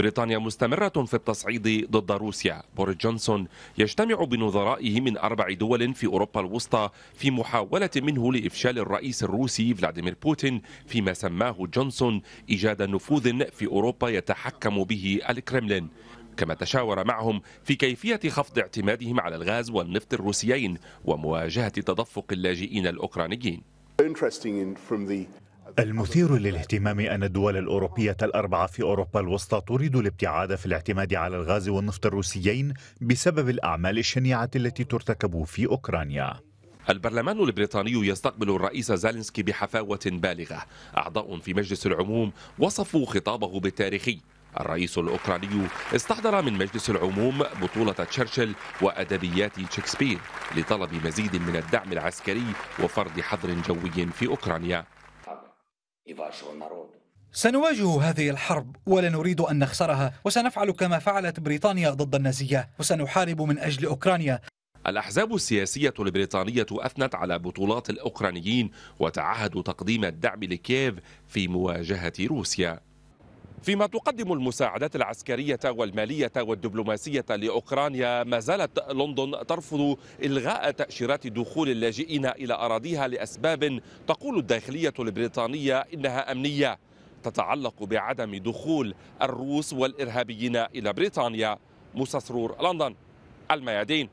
بريطانيا مستمرة في التصعيد ضد روسيا بوريس جونسون يجتمع بنظرائه من أربع دول في أوروبا الوسطى في محاولة منه لإفشال الرئيس الروسي فلاديمير بوتين فيما سماه جونسون إيجاد نفوذ في أوروبا يتحكم به الكرملين كما تشاور معهم في كيفية خفض اعتمادهم على الغاز والنفط الروسيين ومواجهة تدفق اللاجئين الأوكرانيين المثير للاهتمام أن الدول الأوروبية الأربعة في أوروبا الوسطى تريد الابتعاد في الاعتماد على الغاز والنفط الروسيين بسبب الأعمال الشنيعة التي ترتكب في أوكرانيا البرلمان البريطاني يستقبل الرئيس زالينسكي بحفاوة بالغة أعضاء في مجلس العموم وصفوا خطابه بالتاريخي الرئيس الأوكراني استحضر من مجلس العموم بطولة تشرشل وأدبيات شكسبير لطلب مزيد من الدعم العسكري وفرض حظر جوي في أوكرانيا سنواجه هذه الحرب ولا نريد أن نخسرها وسنفعل كما فعلت بريطانيا ضد النازية وسنحارب من أجل أوكرانيا الأحزاب السياسية البريطانية أثنت على بطولات الأوكرانيين وتعهدوا تقديم الدعم لكييف في مواجهة روسيا فيما تقدم المساعدات العسكرية والمالية والدبلوماسية لأوكرانيا ما زالت لندن ترفض إلغاء تأشيرات دخول اللاجئين إلى أراضيها لأسباب تقول الداخلية البريطانية إنها أمنية تتعلق بعدم دخول الروس والإرهابيين إلى بريطانيا سرور لندن الميادين